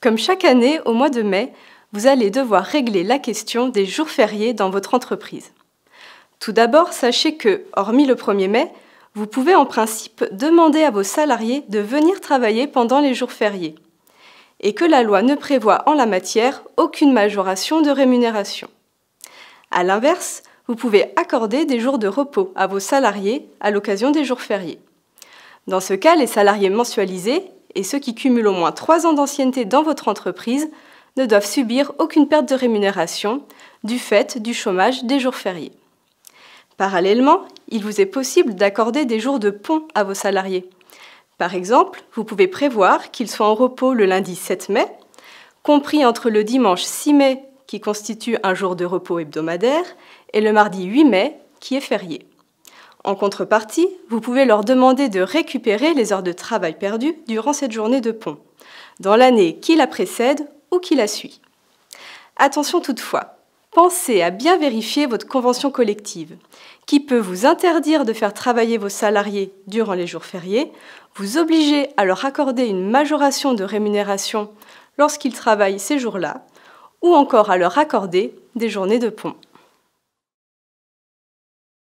Comme chaque année, au mois de mai, vous allez devoir régler la question des jours fériés dans votre entreprise. Tout d'abord, sachez que, hormis le 1er mai, vous pouvez en principe demander à vos salariés de venir travailler pendant les jours fériés et que la loi ne prévoit en la matière aucune majoration de rémunération. À l'inverse, vous pouvez accorder des jours de repos à vos salariés à l'occasion des jours fériés. Dans ce cas, les salariés mensualisés et ceux qui cumulent au moins 3 ans d'ancienneté dans votre entreprise ne doivent subir aucune perte de rémunération du fait du chômage des jours fériés. Parallèlement, il vous est possible d'accorder des jours de pont à vos salariés. Par exemple, vous pouvez prévoir qu'ils soient en repos le lundi 7 mai, compris entre le dimanche 6 mai, qui constitue un jour de repos hebdomadaire, et le mardi 8 mai, qui est férié. En contrepartie, vous pouvez leur demander de récupérer les heures de travail perdues durant cette journée de pont, dans l'année qui la précède ou qui la suit. Attention toutefois, pensez à bien vérifier votre convention collective, qui peut vous interdire de faire travailler vos salariés durant les jours fériés, vous obliger à leur accorder une majoration de rémunération lorsqu'ils travaillent ces jours-là, ou encore à leur accorder des journées de pont.